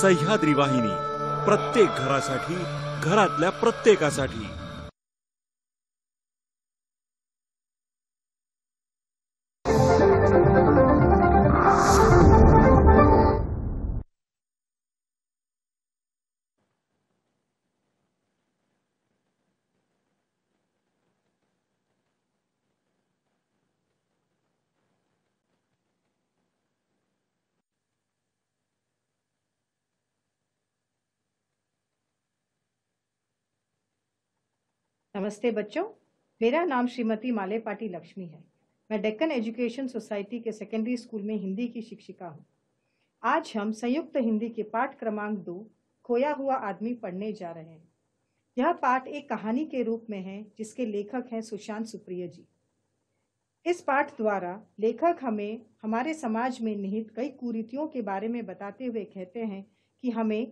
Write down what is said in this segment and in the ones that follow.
सह्याद्री वाहिनी प्रत्येक घरासाठी घरातल्या प्रत्येकासाठी नमस्ते बच्चों मेरा नाम श्रीमती माले पाटी लक्ष्मी है मैं डेक्कन एजुकेशन सोसाइटी के सेकेंडरी स्कूल में हिंदी की शिक्षिका हूँ आज हम संयुक्त हिंदी के पाठ क्रमांक दो खोया हुआ आदमी पढ़ने जा रहे हैं यह पाठ एक कहानी के रूप में है जिसके लेखक हैं सुशांत सुप्रिय जी इस पाठ द्वारा लेखक हमें हमारे समाज में निहित कई कुरीतियों के बारे में बताते हुए कहते हैं कि हमें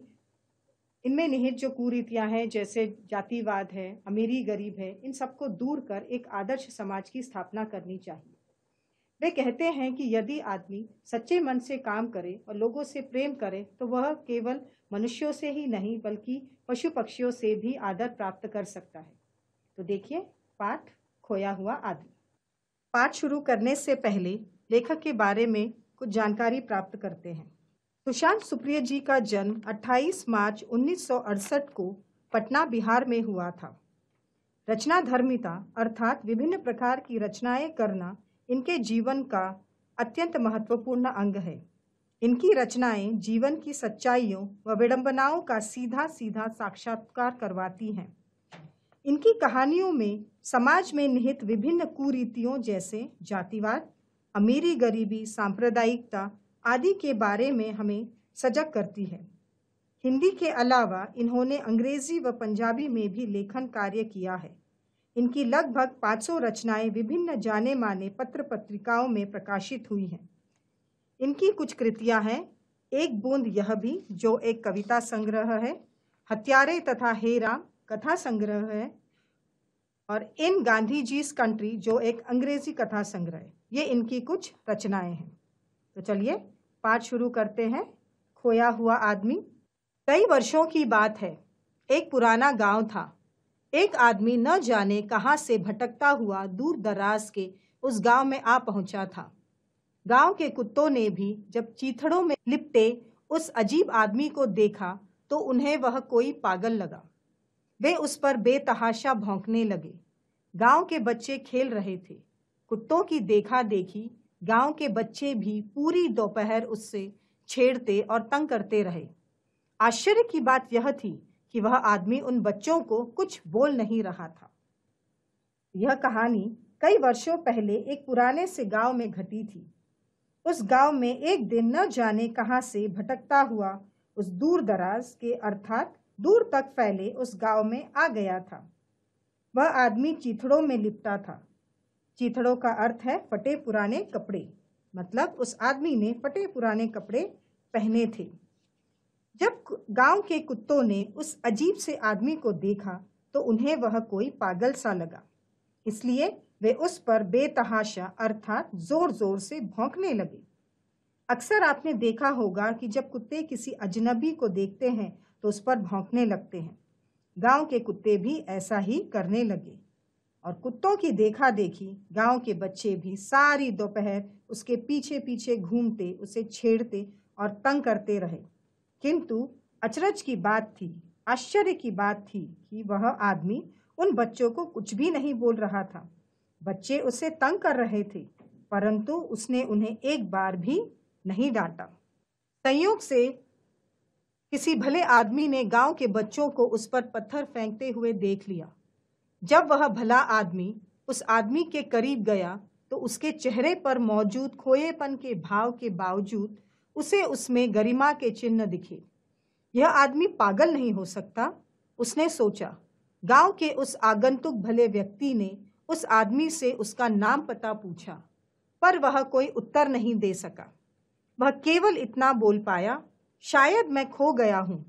इनमें निहित जो कुरीतियां हैं जैसे जातिवाद है अमीरी गरीब है इन सबको दूर कर एक आदर्श समाज की स्थापना करनी चाहिए वे कहते हैं कि यदि आदमी सच्चे मन से काम करे और लोगों से प्रेम करे तो वह केवल मनुष्यों से ही नहीं बल्कि पशु पक्षियों से भी आदर प्राप्त कर सकता है तो देखिए पाठ खोया हुआ आदमी पाठ शुरू करने से पहले लेखक के बारे में कुछ जानकारी प्राप्त करते हैं सुशांत सुप्रिय जी का जन्म 28 मार्च उन्नीस को पटना बिहार में हुआ था रचना धर्मिता अर्थात विभिन्न प्रकार की रचनाएं करना इनके जीवन का अत्यंत महत्वपूर्ण अंग है इनकी रचनाएं जीवन की सच्चाइयों व विडंबनाओं का सीधा सीधा साक्षात्कार करवाती हैं इनकी कहानियों में समाज में निहित विभिन्न कुरीतियों जैसे जातिवाद अमीरी गरीबी सांप्रदायिकता आदि के बारे में हमें सजग करती है हिंदी के अलावा इन्होंने अंग्रेजी व पंजाबी में भी लेखन कार्य किया है इनकी लगभग 500 रचनाएं विभिन्न जाने माने पत्र पत्रिकाओं में प्रकाशित हुई हैं इनकी कुछ कृतियां हैं एक बूंद यह भी जो एक कविता संग्रह है हत्यारे तथा हेरा कथा संग्रह है और इन गांधी जीज कंट्री जो एक अंग्रेजी कथा संग्रह है ये इनकी कुछ रचनाएं हैं तो चलिए पाठ शुरू करते हैं खोया हुआ आदमी कई वर्षों की बात है एक पुराना गांव था एक आदमी न जाने कहां से भटकता हुआ दूर दराज के उस गांव में आ पहुंचा था गांव के कुत्तों ने भी जब चीथड़ों में लिपटे उस अजीब आदमी को देखा तो उन्हें वह कोई पागल लगा वे उस पर बेतहाशा भौंकने लगे गांव के बच्चे खेल रहे थे कुत्तों की देखा देखी गांव के बच्चे भी पूरी दोपहर उससे छेड़ते और तंग करते रहे आश्चर्य की बात यह थी कि वह आदमी उन बच्चों को कुछ बोल नहीं रहा था यह कहानी कई वर्षों पहले एक पुराने से गांव में घटी थी उस गांव में एक दिन न जाने कहां से भटकता हुआ उस दूर दराज के अर्थात दूर तक फैले उस गांव में आ गया था वह आदमी चीथड़ों में लिपटा था चीथड़ों का अर्थ है फटे पुराने कपड़े मतलब उस आदमी ने फटे पुराने कपड़े पहने थे जब गांव के कुत्तों ने उस अजीब से आदमी को देखा तो उन्हें वह कोई पागल सा लगा इसलिए वे उस पर बेतहाशा अर्थात जोर जोर से भौंकने लगे अक्सर आपने देखा होगा कि जब कुत्ते किसी अजनबी को देखते हैं तो उस पर भौंकने लगते हैं गांव के कुत्ते भी ऐसा ही करने लगे और कुत्तों की देखा देखी गांव के बच्चे भी सारी दोपहर उसके पीछे पीछे घूमते उसे छेड़ते और तंग करते रहे किंतु अचरज की बात थी आश्चर्य की बात थी कि वह आदमी उन बच्चों को कुछ भी नहीं बोल रहा था बच्चे उसे तंग कर रहे थे परंतु उसने उन्हें एक बार भी नहीं डांटा संयोग से किसी भले आदमी ने गांव के बच्चों को उस पर पत्थर फेंकते हुए देख लिया जब वह भला आदमी उस आदमी के करीब गया तो उसके चेहरे पर मौजूद खोएपन के भाव के बावजूद उसे उसमें गरिमा के चिन्ह दिखे यह आदमी पागल नहीं हो सकता उसने सोचा गांव के उस आगंतुक भले व्यक्ति ने उस आदमी से उसका नाम पता पूछा पर वह कोई उत्तर नहीं दे सका वह केवल इतना बोल पाया शायद मैं खो गया हूँ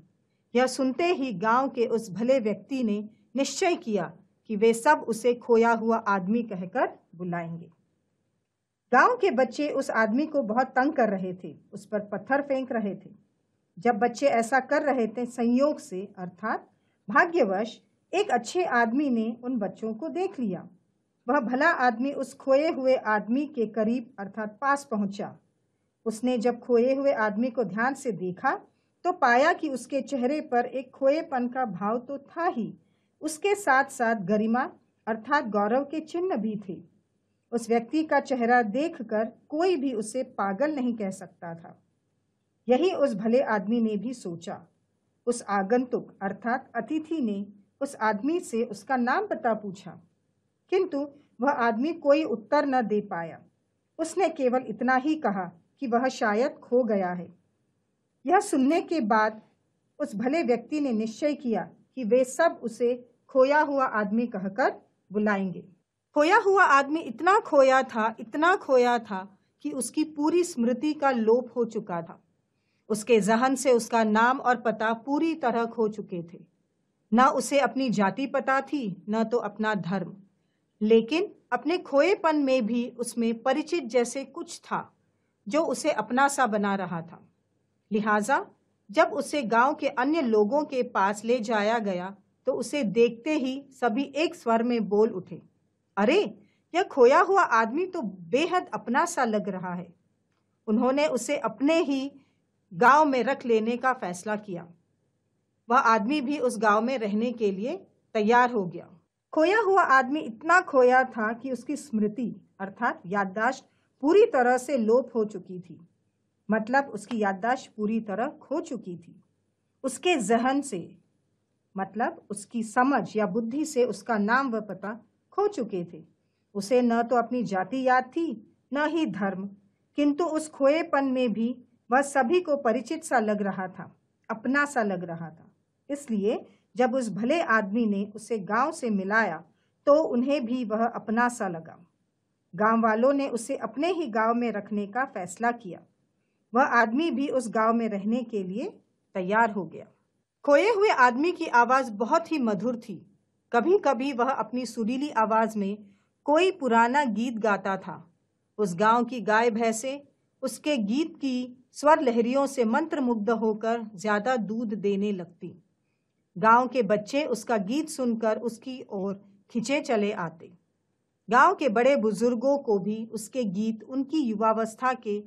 यह सुनते ही गांव के उस भले व्यक्ति ने निश्चय किया कि वे सब उसे खोया हुआ आदमी कहकर बुलाएंगे गांव के बच्चे उस आदमी को बहुत तंग कर रहे थे उस पर पत्थर फेंक रहे थे जब बच्चे ऐसा कर रहे थे संयोग से अर्थात भाग्यवश एक अच्छे आदमी ने उन बच्चों को देख लिया वह भला आदमी उस खोए हुए आदमी के करीब अर्थात पास पहुंचा उसने जब खोए हुए आदमी को ध्यान से देखा तो पाया कि उसके चेहरे पर एक खोएपन का भाव तो था ही उसके साथ साथ गरिमा अर्थात गौरव के चिन्ह भी थे उस व्यक्ति का चेहरा देखकर कोई भी उसे पागल नहीं कह सकता था यही उस भले आदमी ने भी सोचा उस आगंतुक अर्थात अतिथि ने उस आदमी से उसका नाम पता पूछा किंतु वह आदमी कोई उत्तर न दे पाया उसने केवल इतना ही कहा कि वह शायद खो गया है यह सुनने के बाद उस भले व्यक्ति ने निश्चय किया कि वे सब उसे खोया हुआ आदमी कहकर बुलाएंगे खोया हुआ आदमी इतना खोया था इतना खोया था कि उसकी पूरी स्मृति का लोप हो चुका था उसके जहन से उसका नाम और पता पूरी तरह खो चुके थे ना उसे अपनी जाति पता थी न तो अपना धर्म लेकिन अपने खोएपन में भी उसमें परिचित जैसे कुछ था जो उसे अपना सा बना रहा था लिहाजा जब उसे गांव के अन्य लोगों के पास ले जाया गया तो उसे देखते ही सभी एक स्वर में बोल उठे अरे यह खोया हुआ आदमी तो बेहद अपना सा लग रहा है उन्होंने उसे अपने ही गांव में रख लेने का फैसला किया वह आदमी भी उस गांव में रहने के लिए तैयार हो गया खोया हुआ आदमी इतना खोया था कि उसकी स्मृति अर्थात याददाश्त पूरी तरह से लोप हो चुकी थी मतलब उसकी याददाश्त पूरी तरह खो चुकी थी उसके जहन से मतलब उसकी समझ या बुद्धि से उसका नाम व पता खो चुके थे उसे न तो अपनी जाति याद थी न ही धर्म किंतु उस खोएपन में भी वह सभी को परिचित सा लग रहा था अपना सा लग रहा था इसलिए जब उस भले आदमी ने उसे गांव से मिलाया तो उन्हें भी वह अपना सा लगा गांव वालों ने उसे अपने ही गांव में रखने का फैसला किया वह आदमी भी उस गांव में रहने के लिए तैयार हो गया खोए हुए आदमी की आवाज बहुत ही मधुर थी कभी कभी वह अपनी सुरीली आवाज में कोई पुराना गीत गाता था उस गांव की गाय भैंसे उसके गीत की स्वर लहरियों से मंत्र मुग्ध होकर ज्यादा दूध देने लगती गांव के बच्चे उसका गीत सुनकर उसकी ओर खिंचे चले आते गांव के बड़े बुजुर्गों को भी उसके गीत उनकी युवावस्था के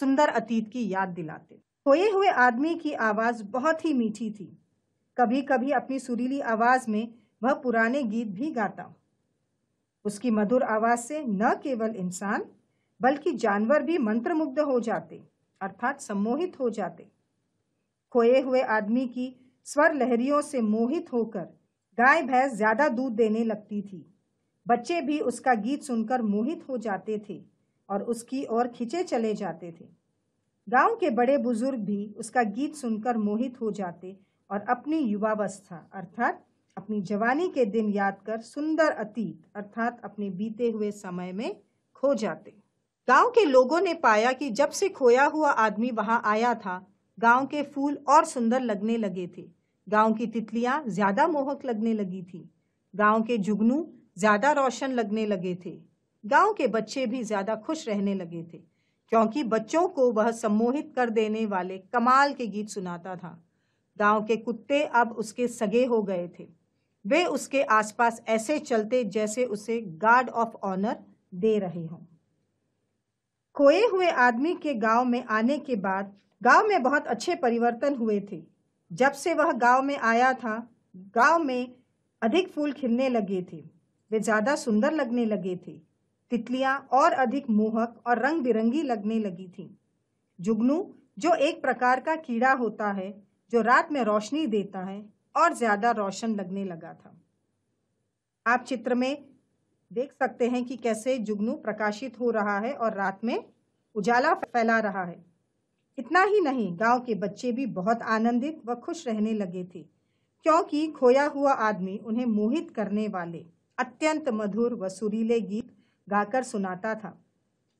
सुंदर अतीत की याद दिलाते खोए हुए आदमी की आवाज बहुत ही मीठी थी कभी कभी अपनी सुरीली आवाज में वह पुराने गीत भी गाता उसकी मधुर आवाज से न केवल इंसान बल्कि जानवर भी मंत्रमुग्ध हो जाते अर्थात सम्मोहित हो जाते खोए हुए आदमी की स्वर लहरियों से मोहित होकर गाय भैंस ज्यादा दूध देने लगती थी बच्चे भी उसका गीत सुनकर मोहित हो जाते थे और उसकी ओर खिंचे चले जाते थे गांव के बड़े बुजुर्ग भी उसका गीत सुनकर मोहित हो जाते और अपनी युवावस्था अर्थात अपनी जवानी के दिन याद कर सुंदर अतीत अर्थात अपने बीते हुए समय में खो जाते गांव के लोगों ने पाया कि जब से खोया हुआ आदमी वहां आया था गांव के फूल और सुंदर लगने लगे थे गांव की तितलियां ज्यादा मोहक लगने लगी थी गांव के जुगनू ज्यादा रोशन लगने लगे थे गांव के बच्चे भी ज्यादा खुश रहने लगे थे क्योंकि बच्चों को वह सम्मोहित कर देने वाले कमाल के गीत सुनाता था गांव के कुत्ते अब उसके सगे हो गए थे वे उसके आसपास ऐसे चलते जैसे उसे गार्ड ऑफ ऑनर दे रहे हों खोए हुए आदमी के गांव में आने के बाद गांव में बहुत अच्छे परिवर्तन हुए थे जब से वह गांव में आया था गांव में अधिक फूल खिलने लगे थे वे ज़्यादा सुंदर लगने लगे थे तितलियां और अधिक मोहक और रंग बिरंगी लगने लगी थीं। जुगनू जो एक प्रकार का कीड़ा होता है जो रात में रोशनी देता है और ज्यादा रोशन लगने लगा था आप चित्र में देख सकते हैं कि कैसे जुगनू प्रकाशित हो रहा है और रात में उजाला फैला रहा है इतना ही नहीं गांव के बच्चे भी बहुत आनंदित व खुश रहने लगे थे क्योंकि खोया हुआ आदमी उन्हें मोहित करने वाले अत्यंत मधुर व सुरीले गीत गाकर सुनाता था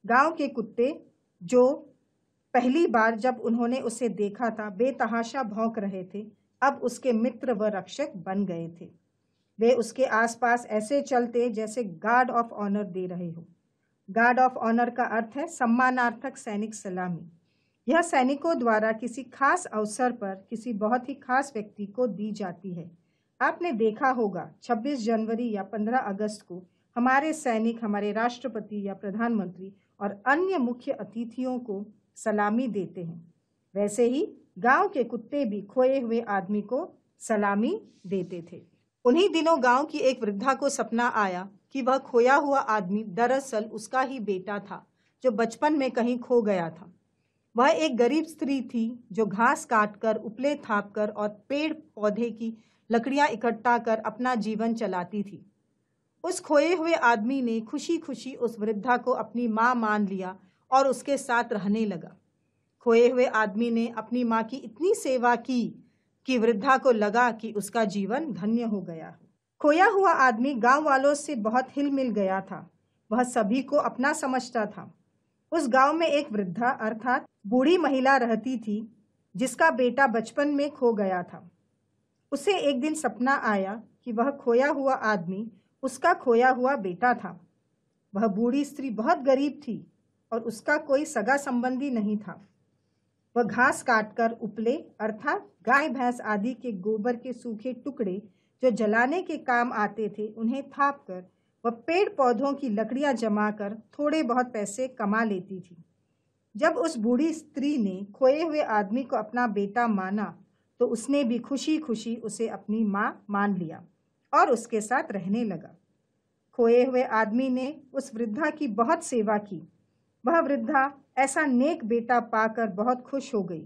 गांव के कुत्ते जो पहली बार जब उन्होंने उसे देखा था बेतहाशा भौंक रहे थे अब उसके मित्र व रक्षक बन गए थे वे उसके आसपास ऐसे चलते जैसे गार्ड ऑफ ऑनर दे रहे हो गार्ड ऑफ ऑनर का अर्थ है सम्मानार्थक सैनिक सलामी यह सैनिकों द्वारा किसी खास अवसर पर किसी बहुत ही खास व्यक्ति को दी जाती है आपने देखा होगा 26 जनवरी या 15 अगस्त को हमारे सैनिक हमारे राष्ट्रपति या प्रधानमंत्री और अन्य मुख्य अतिथियों को सलामी देते हैं वैसे ही गांव के कुत्ते भी खोए हुए आदमी को सलामी देते थे उन्हीं दिनों गांव की एक वृद्धा को सपना आया कि वह खोया हुआ आदमी दरअसल उसका ही बेटा था जो बचपन में कहीं खो गया था वह एक गरीब स्त्री थी जो घास काटकर उपले थाप कर और पेड़ पौधे की लकड़ियां इकट्ठा कर अपना जीवन चलाती थी उस खोए हुए आदमी ने खुशी खुशी उस वृद्धा को अपनी माँ मान लिया और उसके साथ रहने लगा खोए हुए आदमी ने अपनी माँ की इतनी सेवा की कि वृद्धा को लगा कि उसका जीवन धन्य हो गया खोया हुआ आदमी गांव वालों से बहुत हिल मिल गया था वह सभी को अपना समझता था उस गांव में एक वृद्धा अर्थात बूढ़ी महिला रहती थी जिसका बेटा बचपन में खो गया था उसे एक दिन सपना आया कि वह खोया हुआ आदमी उसका खोया हुआ बेटा था वह बूढ़ी स्त्री बहुत गरीब थी और उसका कोई सगा संबंधी नहीं था वह घास काटकर उपले अर्थात गाय भैंस आदि के गोबर के सूखे टुकड़े जो जलाने के काम आते थे उन्हें थाप कर वह पेड़ पौधों की लकड़ियां जमा कर थोड़े बहुत पैसे कमा लेती थी जब उस बूढ़ी स्त्री ने खोए हुए आदमी को अपना बेटा माना तो उसने भी खुशी खुशी उसे अपनी माँ मान लिया और उसके साथ रहने लगा खोए हुए आदमी ने उस वृद्धा की बहुत सेवा की वह वृद्धा ऐसा नेक बेटा पाकर बहुत खुश हो गई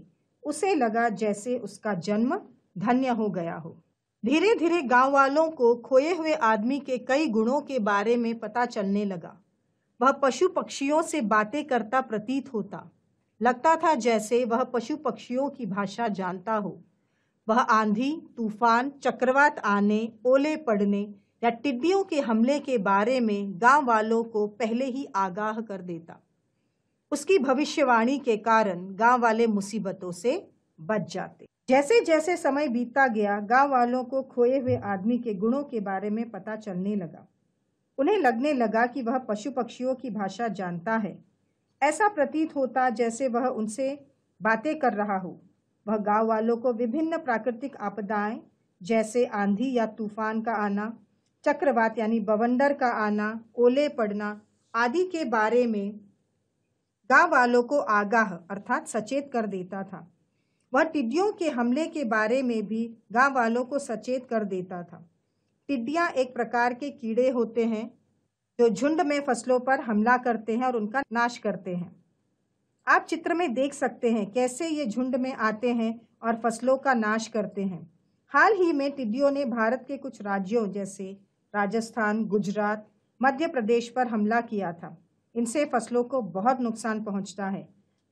उसे लगा जैसे उसका जन्म धन्य हो गया हो धीरे धीरे गांव वालों को खोए हुए आदमी के कई गुणों के बारे में पता चलने लगा वह पशु पक्षियों से बातें करता प्रतीत होता लगता था जैसे वह पशु पक्षियों की भाषा जानता हो वह आंधी तूफान चक्रवात आने ओले पड़ने या टिड्डियों के हमले के बारे में गांव वालों को पहले ही आगाह कर देता उसकी भविष्यवाणी के कारण गांव वाले मुसीबतों से बच जाते जैसे जैसे समय बीतता गया गांव वालों को खोए हुए आदमी के गुणों के बारे में पता चलने लगा उन्हें लगने लगा कि वह पशु पक्षियों की भाषा जानता है ऐसा प्रतीत होता जैसे वह उनसे बातें कर रहा हो वह गांव वालों को विभिन्न प्राकृतिक आपदाएं जैसे आंधी या तूफान का आना चक्रवात यानी बवंडर का आना ओले पड़ना आदि के बारे में गांव वालों को आगाह अर्थात सचेत कर देता था वह टिड्डियों के हमले के बारे में भी गांव वालों को सचेत कर देता था टिड्डियां एक प्रकार के कीड़े होते हैं जो झुंड में फसलों पर हमला करते हैं और उनका नाश करते हैं आप चित्र में देख सकते हैं कैसे ये झुंड में आते हैं और फसलों का नाश करते हैं हाल ही में टिड्डियों ने भारत के कुछ राज्यों जैसे राजस्थान गुजरात मध्य प्रदेश पर हमला किया था इनसे फसलों को बहुत नुकसान पहुंचता है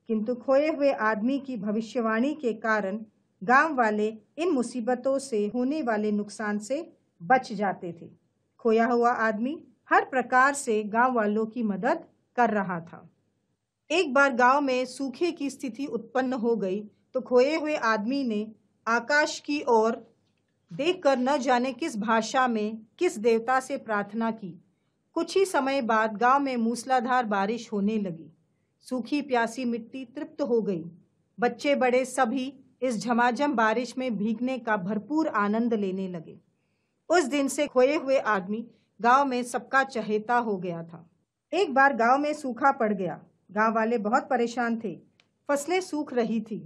किंतु खोए हुए आदमी की भविष्यवाणी के कारण गांव वाले इन मुसीबतों से होने वाले नुकसान से बच जाते थे खोया हुआ आदमी हर प्रकार से गांव वालों की मदद कर रहा था एक बार गांव में सूखे की स्थिति उत्पन्न हो गई तो खोए हुए आदमी ने आकाश की ओर देखकर न जाने किस भाषा में किस देवता से प्रार्थना की कुछ ही समय बाद गांव में मूसलाधार बारिश होने लगी सूखी प्यासी मिट्टी तृप्त हो गई बच्चे बड़े सभी इस झमाझम बारिश में भीगने का भरपूर आनंद लेने लगे उस दिन से खोए हुए आदमी गांव में सबका चहेता हो गया था एक बार गांव में सूखा पड़ गया गांव वाले बहुत परेशान थे फसलें सूख रही थी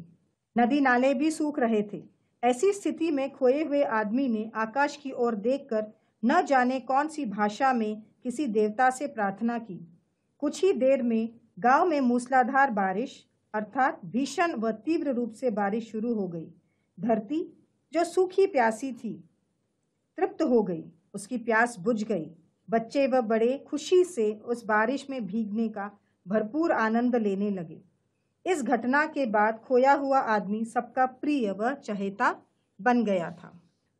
नदी नाले भी सूख रहे थे ऐसी स्थिति में खोए हुए आदमी ने आकाश की ओर देखकर न जाने कौन सी भाषा में किसी देवता से प्रार्थना की कुछ ही देर में गांव में मूसलाधार बारिश अर्थात भीषण व तीव्र रूप से बारिश शुरू हो गई धरती जो सूखी प्यासी थी तृप्त हो गई उसकी प्यास बुझ गई बच्चे व बड़े खुशी से उस बारिश में भीगने का भरपूर आनंद लेने लगे इस घटना के बाद खोया हुआ आदमी सबका प्रिय व चहेता बन गया था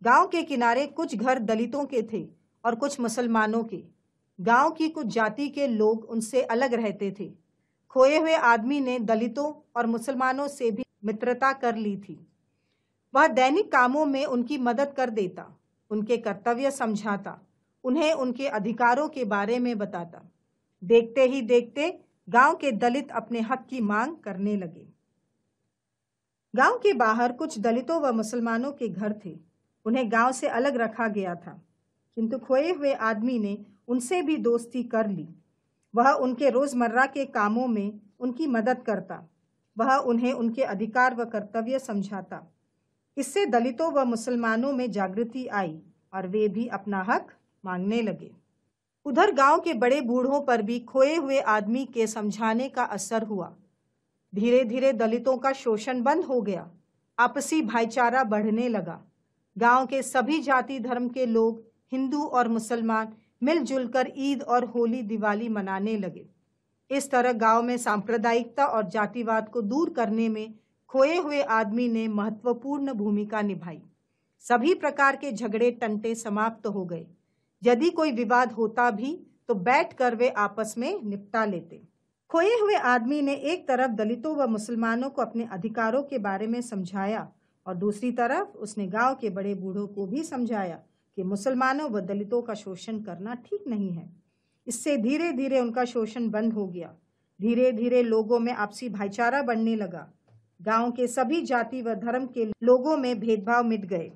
गांव के किनारे कुछ घर दलितों के थे और कुछ मुसलमानों के गांव की कुछ जाति के लोग उनसे अलग रहते थे खोए हुए आदमी ने दलितों और मुसलमानों से भी मित्रता कर ली थी वह दैनिक कामों में उनकी मदद कर देता उनके कर्तव्य समझाता उन्हें उनके अधिकारों के बारे में बताता देखते ही देखते गांव के दलित अपने हक की मांग करने लगे गांव के बाहर कुछ दलितों व मुसलमानों के घर थे उन्हें गांव से अलग रखा गया था किंतु खोए हुए आदमी ने उनसे भी दोस्ती कर ली वह उनके रोजमर्रा के कामों में उनकी मदद करता वह उन्हें उनके अधिकार व कर्तव्य समझाता इससे दलितों व मुसलमानों में जागृति आई और वे भी अपना हक मांगने लगे उधर गांव के बड़े बूढ़ों पर भी खोए हुए आदमी के समझाने का असर हुआ धीरे धीरे दलितों का शोषण बंद हो गया आपसी भाईचारा बढ़ने लगा गांव के सभी जाति धर्म के लोग हिंदू और मुसलमान मिलजुल कर ईद और होली दिवाली मनाने लगे इस तरह गांव में सांप्रदायिकता और जातिवाद को दूर करने में खोए हुए आदमी ने महत्वपूर्ण भूमिका निभाई सभी प्रकार के झगड़े टंटे समाप्त तो हो गए यदि कोई विवाद होता भी तो बैठकर वे आपस में निपटा लेते खोए हुए आदमी ने एक तरफ दलितों व मुसलमानों को अपने अधिकारों के बारे में समझाया और दूसरी तरफ उसने गांव के बड़े बूढ़ों को भी समझाया कि मुसलमानों व दलितों का शोषण करना ठीक नहीं है इससे धीरे धीरे उनका शोषण बंद हो गया धीरे धीरे लोगों में आपसी भाईचारा बढ़ने लगा गांव के सभी जाति व धर्म के लोगों में भेदभाव मिट गए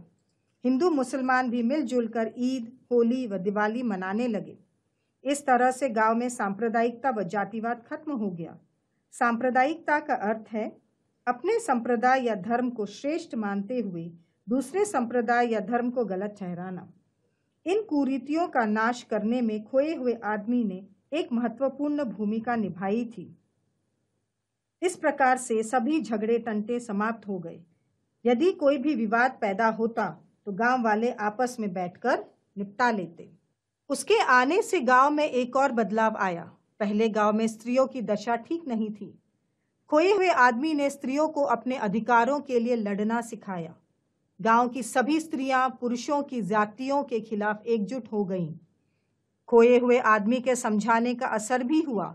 हिंदू मुसलमान भी मिलजुल कर ईद होली व दिवाली मनाने लगे इस तरह से गांव में सांप्रदायिकता व जातिवाद खत्म हो गया सांप्रदायिकता का अर्थ है अपने संप्रदाय या धर्म को श्रेष्ठ मानते हुए दूसरे संप्रदाय या धर्म को गलत ठहराना इन कुरीतियों का नाश करने में खोए हुए आदमी ने एक महत्वपूर्ण भूमिका निभाई थी इस प्रकार से सभी झगड़े टंटे समाप्त हो गए यदि कोई भी विवाद पैदा होता तो गांव वाले आपस में बैठकर निपटा लेते उसके आने से गांव में एक और बदलाव आया पहले गांव में स्त्रियों की दशा ठीक नहीं थी खोए हुए आदमी ने स्त्रियों को अपने अधिकारों के लिए लड़ना सिखाया गांव की सभी स्त्रियां पुरुषों की जातियों के खिलाफ एकजुट हो गईं खोए हुए आदमी के समझाने का असर भी हुआ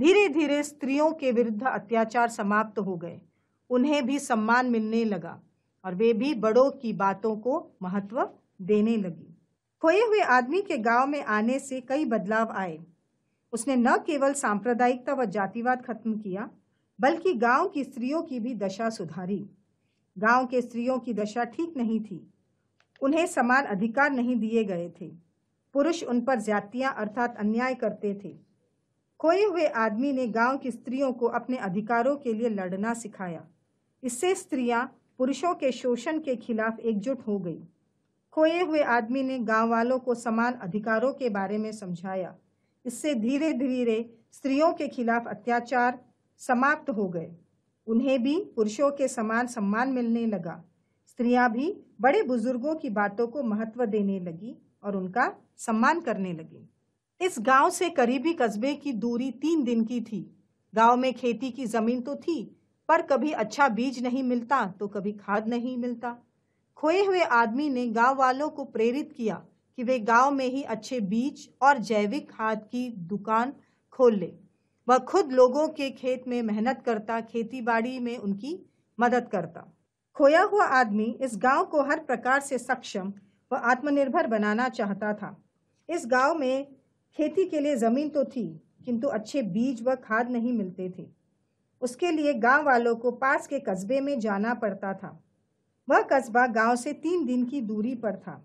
धीरे धीरे स्त्रियों के विरुद्ध अत्याचार समाप्त हो गए उन्हें भी सम्मान मिलने लगा और वे भी बड़ों की बातों को महत्व देने लगी खोए हुए आदमी के गांव में आने से कई बदलाव आए उसने न केवल सांप्रदायिकता व जातिवाद खत्म किया बल्कि गांव की स्त्रियों की भी दशा सुधारी गांव के स्त्रियों की दशा ठीक नहीं थी उन्हें समान अधिकार नहीं दिए गए थे पुरुष उन पर जातियां अर्थात अन्याय करते थे खोए हुए आदमी ने गांव की स्त्रियों को अपने अधिकारों के लिए लड़ना सिखाया इससे स्त्रियां पुरुषों के शोषण के खिलाफ एकजुट हो गई खोए हुए आदमी ने गांव वालों को समान अधिकारों के बारे में समझाया इससे धीरे धीरे स्त्रियों के खिलाफ अत्याचार समाप्त हो गए उन्हें भी पुरुषों के समान सम्मान मिलने लगा स्त्रियां भी बड़े बुजुर्गों की बातों को महत्व देने लगी और उनका सम्मान करने लगी इस गांव से करीबी कस्बे की दूरी तीन दिन की थी गांव में खेती की जमीन तो थी पर कभी अच्छा बीज नहीं मिलता तो कभी खाद नहीं मिलता खोए हुए आदमी ने गांव वालों को प्रेरित किया कि वे गांव में ही अच्छे बीज और जैविक खाद की दुकान खोल ले वह खुद लोगों के खेत में मेहनत करता बाड़ी में उनकी मदद करता खोया हुआ आदमी इस गांव को हर प्रकार से सक्षम व आत्मनिर्भर बनाना चाहता था इस गांव में खेती के लिए ज़मीन तो थी किंतु अच्छे बीज व खाद नहीं मिलते थे उसके लिए गांव वालों को पास के कस्बे में जाना पड़ता था वह कस्बा गांव से तीन दिन की दूरी पर था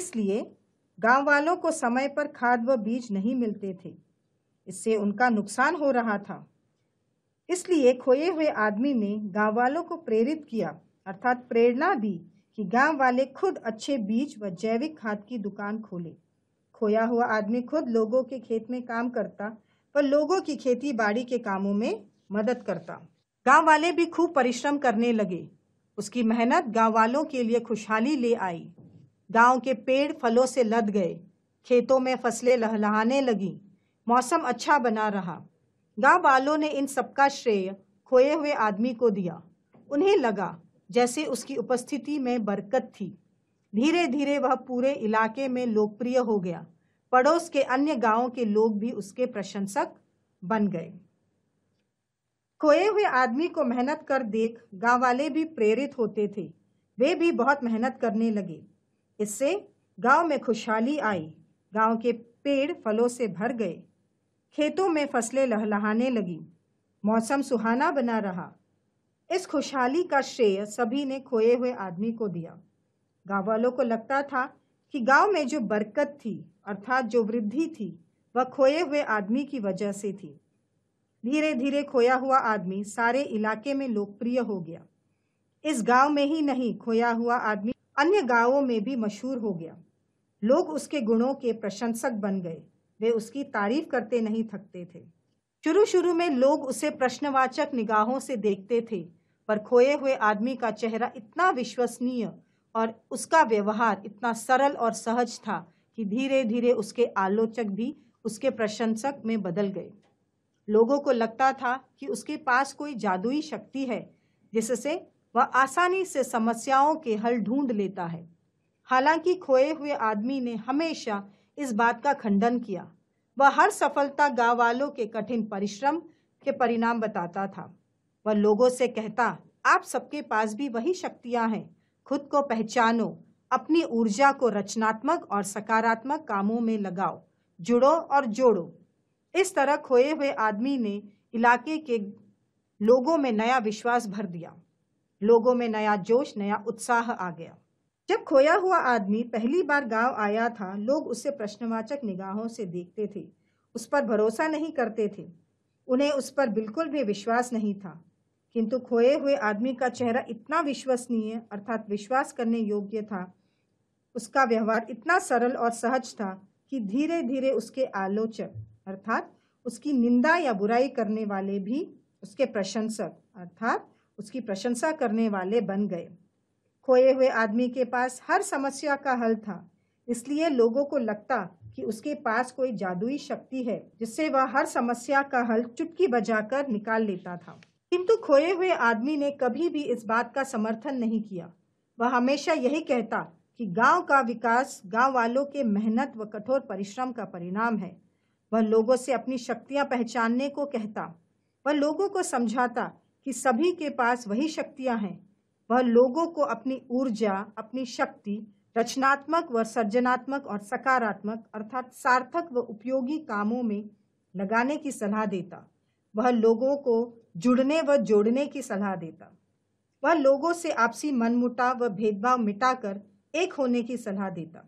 इसलिए गांव वालों को समय पर खाद व बीज नहीं मिलते थे इससे उनका नुकसान हो रहा था इसलिए खोए हुए आदमी ने गांव वालों को प्रेरित किया अर्थात प्रेरणा दी कि गांव वाले खुद अच्छे बीज व जैविक खाद की दुकान खोले खोया हुआ आदमी खुद लोगों के खेत में काम करता व लोगों की खेती बाड़ी के कामों में मदद करता गांव वाले भी खूब परिश्रम करने लगे उसकी मेहनत गांव वालों के लिए खुशहाली ले आई गांव के पेड़ फलों से लद गए खेतों में फसलें लहलहाने लगी मौसम अच्छा बना रहा गांव वालों ने इन सबका श्रेय खोए हुए आदमी को दिया उन्हें लगा जैसे उसकी उपस्थिति में बरकत थी धीरे धीरे वह पूरे इलाके में लोकप्रिय हो गया पड़ोस के अन्य गांवों के लोग भी उसके प्रशंसक बन गए खोए हुए आदमी को मेहनत कर देख गाँव वाले भी प्रेरित होते थे वे भी बहुत मेहनत करने लगे इससे गांव में खुशहाली आई गांव के पेड़ फलों से भर गए खेतों में फसलें लहलहाने लगी मौसम सुहाना बना रहा इस खुशहाली का श्रेय सभी ने खोए हुए आदमी को दिया गाँव वालों को लगता था कि गांव में जो बरकत थी अर्थात जो वृद्धि थी वह खोए हुए आदमी की वजह से थी धीरे धीरे खोया हुआ आदमी सारे इलाके में लोकप्रिय हो गया इस गांव में ही नहीं खोया हुआ आदमी अन्य गांवों में भी मशहूर हो गया लोग उसके गुणों के प्रशंसक बन गए वे उसकी तारीफ करते नहीं थकते थे शुरू शुरू में लोग उसे प्रश्नवाचक निगाहों से देखते थे पर खोए हुए आदमी का चेहरा इतना विश्वसनीय और उसका व्यवहार इतना सरल और सहज था कि धीरे धीरे उसके आलोचक भी उसके प्रशंसक में बदल गए लोगों को लगता था कि उसके पास कोई जादुई शक्ति है जिससे वह आसानी से समस्याओं के हल ढूंढ लेता है हालांकि खोए हुए आदमी ने हमेशा इस बात का खंडन किया वह हर सफलता गाँव वालों के कठिन परिश्रम के परिणाम बताता था वह लोगों से कहता आप सबके पास भी वही शक्तियाँ हैं खुद को पहचानो अपनी ऊर्जा को रचनात्मक और सकारात्मक कामों में लगाओ जुड़ो और जोड़ो इस तरह खोए हुए आदमी ने इलाके के लोगों में नया विश्वास भर दिया लोगों में नया जोश नया उत्साह आ गया जब खोया हुआ आदमी पहली बार गांव आया था लोग उसे प्रश्नवाचक निगाहों से देखते थे उस पर भरोसा नहीं करते थे उन्हें उस पर बिल्कुल भी विश्वास नहीं था किंतु खोए हुए आदमी का चेहरा इतना विश्वसनीय अर्थात विश्वास करने योग्य था उसका व्यवहार इतना सरल और सहज था कि धीरे धीरे उसके आलोचक अर्थात उसकी निंदा या बुराई करने वाले भी उसके प्रशंसक अर्थात उसकी प्रशंसा करने वाले बन गए खोए हुए आदमी के पास हर समस्या का हल था इसलिए लोगों को लगता कि उसके पास कोई जादुई शक्ति है जिससे वह हर समस्या का हल चुटकी बजाकर निकाल लेता था किंतु खोए हुए आदमी ने कभी भी इस बात का समर्थन नहीं किया वह हमेशा यही कहता कि गांव का विकास गांव वालों के मेहनत व कठोर परिश्रम का परिणाम है वह लोगों से अपनी शक्तियां पहचानने को कहता वह लोगों को समझाता कि सभी के पास वही शक्तियां हैं वह लोगों को अपनी ऊर्जा अपनी शक्ति रचनात्मक व सर्जनात्मक और सकारात्मक अर्थात सार्थक व उपयोगी कामों में लगाने की सलाह देता वह लोगों को जुड़ने व जोड़ने की सलाह देता वह लोगों से आपसी मनमुटाव व भेदभाव मिटाकर एक होने की सलाह देता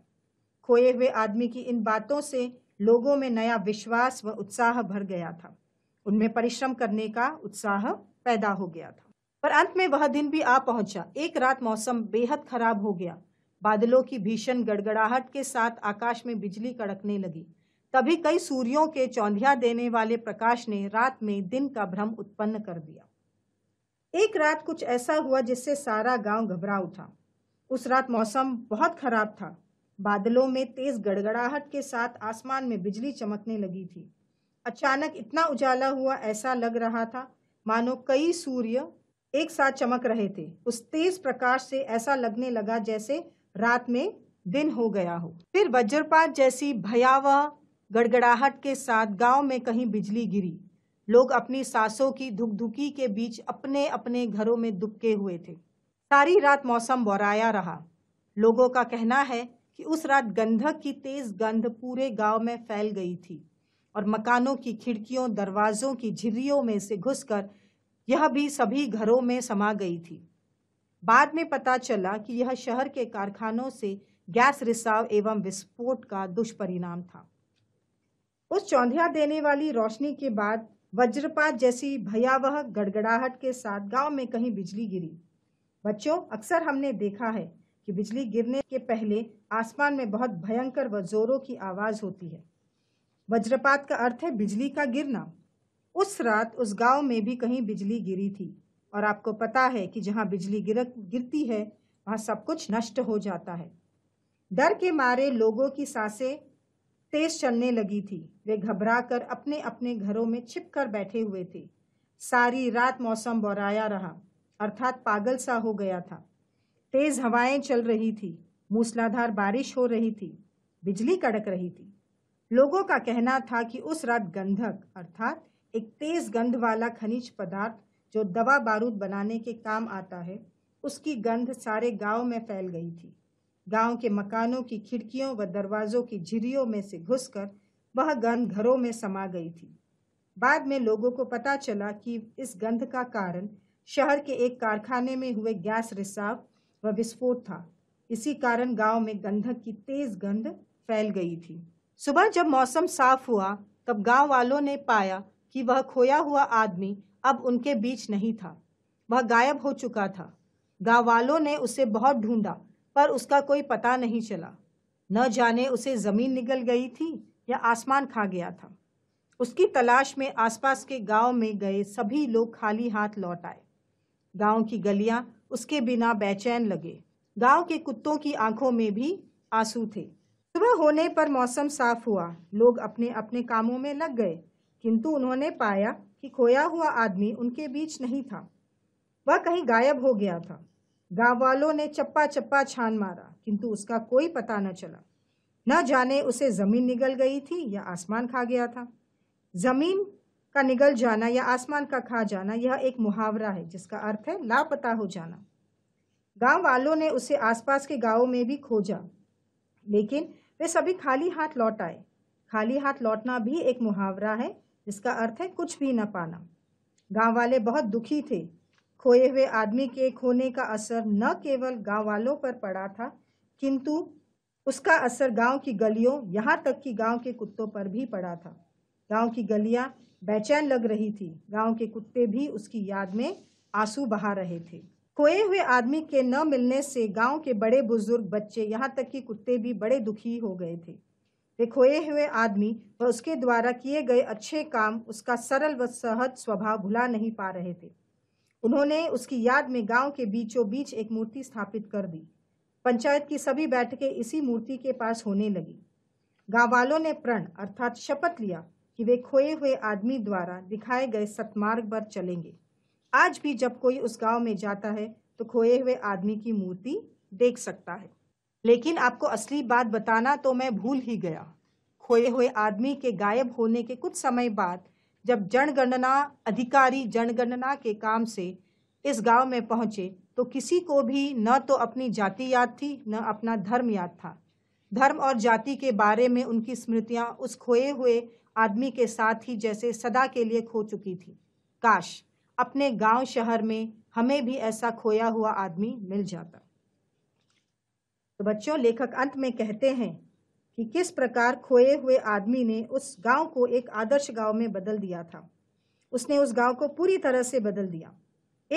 खोए हुए आदमी की इन बातों से लोगों में नया विश्वास व उत्साह भर गया था उनमें परिश्रम करने का उत्साह पैदा हो गया था पर अंत में वह दिन भी आ पहुंचा एक रात मौसम बेहद खराब हो गया बादलों की भीषण गड़गड़ाहट के साथ आकाश में बिजली कड़कने लगी तभी कई सूर्यों के चौंधिया देने वाले प्रकाश ने रात में दिन का भ्रम उत्पन्न कर दिया एक रात कुछ ऐसा हुआ जिससे सारा गांव घबरा उठा उस रात मौसम बहुत खराब था बादलों में तेज गड़गड़ाहट के साथ आसमान में बिजली चमकने लगी थी अचानक इतना उजाला हुआ ऐसा लग रहा था मानो कई सूर्य एक साथ चमक रहे थे उस तेज प्रकाश से ऐसा लगने लगा जैसे रात में दिन हो गया हो फिर वज्रपात जैसी भयावह गड़गड़ाहट के साथ गांव में कहीं बिजली गिरी लोग अपनी सांसों की धुकधुकी के बीच अपने अपने घरों में दुबके हुए थे सारी रात मौसम बौराया रहा लोगों का कहना है कि उस रात गंधक की तेज गंध पूरे गांव में फैल गई थी और मकानों की खिड़कियों दरवाजों की झिरियों में से घुसकर यह भी सभी घरों में समा गई थी बाद में पता चला कि यह शहर के कारखानों से गैस रिसाव एवं विस्फोट का दुष्परिणाम था उस चौंधिया देने वाली रोशनी के बाद वज्रपात जैसी भयावह गड़गड़ाहट के साथ गांव में कहीं बिजली गिरी बच्चों अक्सर हमने देखा है कि बिजली गिरने के पहले आसमान में बहुत भयंकर व जोरों की आवाज़ होती है वज्रपात का अर्थ है बिजली का गिरना उस रात उस गांव में भी कहीं बिजली गिरी थी और आपको पता है कि जहां बिजली गिर गिरती है वहां सब कुछ नष्ट हो जाता है डर के मारे लोगों की सांसें तेज चलने लगी थी वे घबरा कर अपने अपने घरों में छिप कर बैठे हुए थे सारी रात मौसम बौराया रहा अर्थात पागल सा हो गया था तेज हवाएं चल रही थी मूसलाधार बारिश हो रही थी बिजली कड़क रही थी लोगों का कहना था कि उस रात गंधक अर्थात एक तेज गंध वाला खनिज पदार्थ जो दवा बारूद बनाने के काम आता है उसकी गंध सारे गांव में फैल गई थी गांव के मकानों की खिड़कियों व दरवाजों की झिरियों में से घुसकर वह गंध घरों में समा गई थी बाद में लोगों को पता चला कि इस गंध का कारण शहर के एक कारखाने में हुए गैस रिसाव व विस्फोट था इसी कारण गांव में गंधक की तेज गंध फैल गई थी सुबह जब मौसम साफ हुआ तब गांव वालों ने पाया कि वह खोया हुआ आदमी अब उनके बीच नहीं था वह गायब हो चुका था गांव वालों ने उसे बहुत ढूंढा पर उसका कोई पता नहीं चला न जाने उसे ज़मीन निगल गई थी या आसमान खा गया था उसकी तलाश में आसपास के गांव में गए सभी लोग खाली हाथ लौट आए गांव की गलियां उसके बिना बेचैन लगे गांव के कुत्तों की आंखों में भी आंसू थे सुबह होने पर मौसम साफ हुआ लोग अपने अपने कामों में लग गए किंतु उन्होंने पाया कि खोया हुआ आदमी उनके बीच नहीं था वह कहीं गायब हो गया था गाँव वालों ने चप्पा चप्पा छान मारा किंतु उसका कोई पता न चला न जाने उसे जमीन निगल गई थी या आसमान खा गया था जमीन का निगल जाना या आसमान का खा जाना यह एक मुहावरा है जिसका अर्थ है लापता हो जाना गांव वालों ने उसे आसपास के गांवों में भी खोजा लेकिन वे सभी खाली हाथ लौट आए खाली हाथ लौटना भी एक मुहावरा है जिसका अर्थ है कुछ भी न पाना गांव वाले बहुत दुखी थे खोए हुए आदमी के खोने का असर न केवल गांव वालों पर पड़ा था किंतु उसका असर गांव की गलियों यहाँ तक कि गांव के कुत्तों पर भी पड़ा था गांव की गलियां बेचैन लग रही थी गांव के कुत्ते भी उसकी याद में आंसू बहा रहे थे खोए हुए आदमी के न मिलने से गांव के बड़े बुजुर्ग बच्चे यहाँ तक कि कुत्ते भी बड़े दुखी हो गए थे वे खोए हुए आदमी व उसके द्वारा किए गए अच्छे काम उसका सरल व सहज स्वभाव भुला नहीं पा रहे थे उन्होंने उसकी याद में गांव के बीचों बीच एक मूर्ति स्थापित कर दी पंचायत की सभी बैठकें इसी मूर्ति के पास होने लगी गांव वालों ने प्रण अर्थात शपथ लिया कि वे खोए हुए आदमी द्वारा दिखाए गए सतमार्ग पर चलेंगे आज भी जब कोई उस गांव में जाता है तो खोए हुए आदमी की मूर्ति देख सकता है लेकिन आपको असली बात बताना तो मैं भूल ही गया खोए हुए आदमी के गायब होने के कुछ समय बाद जब जनगणना अधिकारी जनगणना के काम से इस गांव में पहुंचे तो किसी को भी न तो अपनी जाति याद थी न अपना धर्म याद था धर्म और जाति के बारे में उनकी स्मृतियां उस खोए हुए आदमी के साथ ही जैसे सदा के लिए खो चुकी थी काश अपने गांव शहर में हमें भी ऐसा खोया हुआ आदमी मिल जाता तो बच्चों लेखक अंत में कहते हैं कि किस प्रकार खोए हुए आदमी ने उस गांव को एक आदर्श गांव में बदल दिया था उसने उस गांव को पूरी तरह से बदल दिया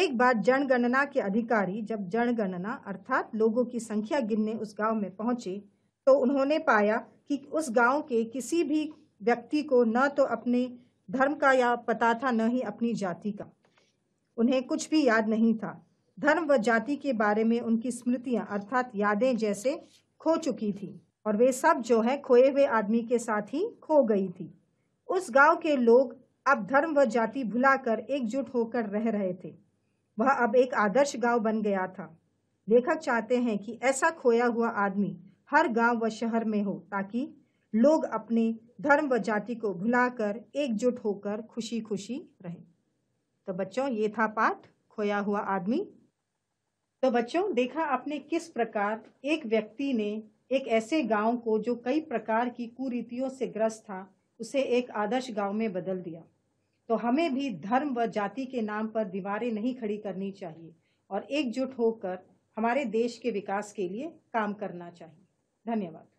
एक बार जनगणना के अधिकारी जब जनगणना अर्थात लोगों की संख्या गिनने उस गांव में पहुंचे तो उन्होंने पाया कि उस गांव के किसी भी व्यक्ति को न तो अपने धर्म का या पता था न ही अपनी जाति का उन्हें कुछ भी याद नहीं था धर्म व जाति के बारे में उनकी स्मृतियां अर्थात यादें जैसे खो चुकी थी और वे सब जो है खोए हुए आदमी के साथ ही खो गई थी उस गांव के लोग अब धर्म व जाति भुलाकर एकजुट होकर रह रहे थे वह अब एक आदर्श गांव बन गया था लेखक चाहते हैं कि ऐसा खोया हुआ आदमी हर गांव व शहर में हो ताकि लोग अपने धर्म व जाति को भुलाकर एकजुट होकर खुशी खुशी रहें तो बच्चों ये था पाठ खोया हुआ आदमी तो बच्चों देखा आपने किस प्रकार एक व्यक्ति ने एक ऐसे गांव को जो कई प्रकार की कुरीतियों से ग्रस्त था उसे एक आदर्श गांव में बदल दिया तो हमें भी धर्म व जाति के नाम पर दीवारें नहीं खड़ी करनी चाहिए और एकजुट होकर हमारे देश के विकास के लिए काम करना चाहिए धन्यवाद